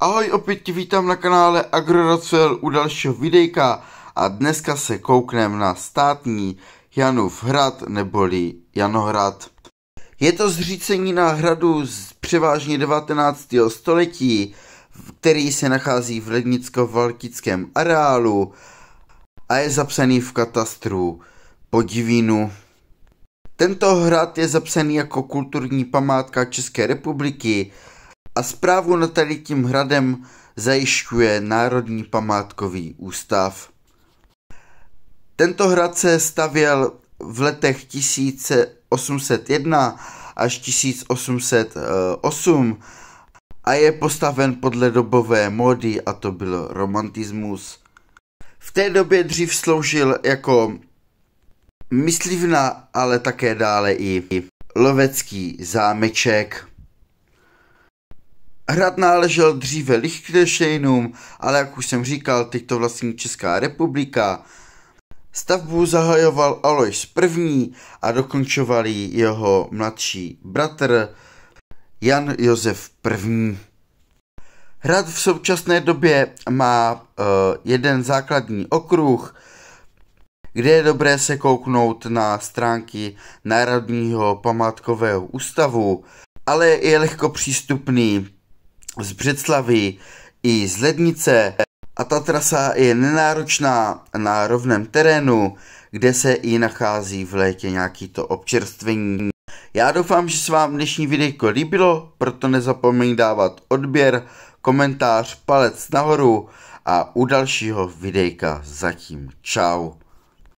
Ahoj, opět tě vítám na kanále AgroRacel u dalšího videjka a dneska se kouknem na státní Janův hrad neboli Janohrad. Je to zřícení na hradu z převážně 19. století, který se nachází v lednicko-valtickém areálu a je zapsaný v katastru Podivínu. Tento hrad je zapsaný jako kulturní památka České republiky a zprávu nad tady tím hradem zajišťuje Národní památkový ústav. Tento hrad se stavěl v letech 1801 až 1808 a je postaven podle dobové módy a to byl romantismus. V té době dřív sloužil jako myslivna, ale také dále i lovecký zámeček. Hrad náležel dříve Lichtensteinům, ale jak už jsem říkal, teď to vlastní Česká republika. Stavbu zahajoval Alois I. a dokončoval ji jeho mladší bratr Jan Josef I. Hrad v současné době má uh, jeden základní okruh, kde je dobré se kouknout na stránky Národního památkového ústavu, ale je lehko přístupný z Břeclavy i z Lednice a ta trasa je nenáročná na rovném terénu, kde se i nachází v létě nějaký to občerstvení. Já doufám, že se vám dnešní video líbilo, proto nezapomeň dávat odběr, komentář, palec nahoru a u dalšího videjka zatím čau.